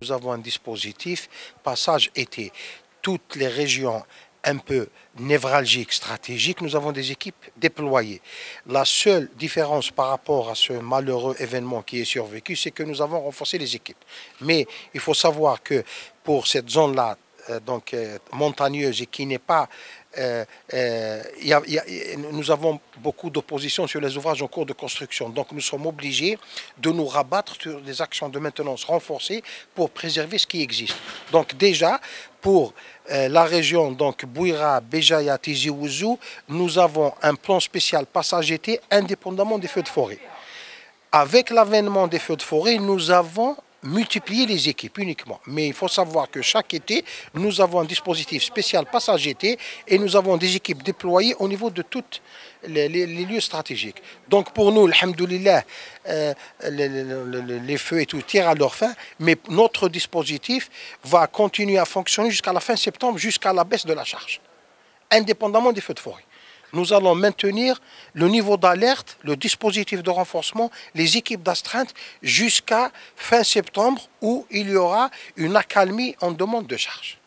Nous avons un dispositif passage été. Toutes les régions un peu névralgiques, stratégiques, nous avons des équipes déployées. La seule différence par rapport à ce malheureux événement qui est survécu, c'est que nous avons renforcé les équipes. Mais il faut savoir que pour cette zone-là, euh, donc euh, montagneuse et qui n'est pas euh, euh y a, nous avons beaucoup d'opposition sur les ouvrages en cours de construction. Donc nous sommes obligés de nous rabattre sur des actions de maintenance renforcées pour préserver ce qui existe. Donc déjà, pour la région donc Bouira, Béjaïa, Tizi Ouzou, nous avons un plan spécial été indépendamment des feux de forêt. Avec l'avènement des feux de forêt, nous avons multiplier les équipes uniquement. Mais il faut savoir que chaque été, nous avons un dispositif spécial passage été et nous avons des équipes déployées au niveau de toutes les, lieux stratégiques. Donc pour nous, euh, le les, les, feux et tout tirent à leur fin, mais notre dispositif va continuer à fonctionner jusqu'à la fin septembre, jusqu'à la baisse de la charge, indépendamment des feux de forêt. Nous allons maintenir le niveau d'alerte, le dispositif de renforcement, les équipes d'astreinte jusqu'à fin septembre où il y aura une accalmie en demande de charge.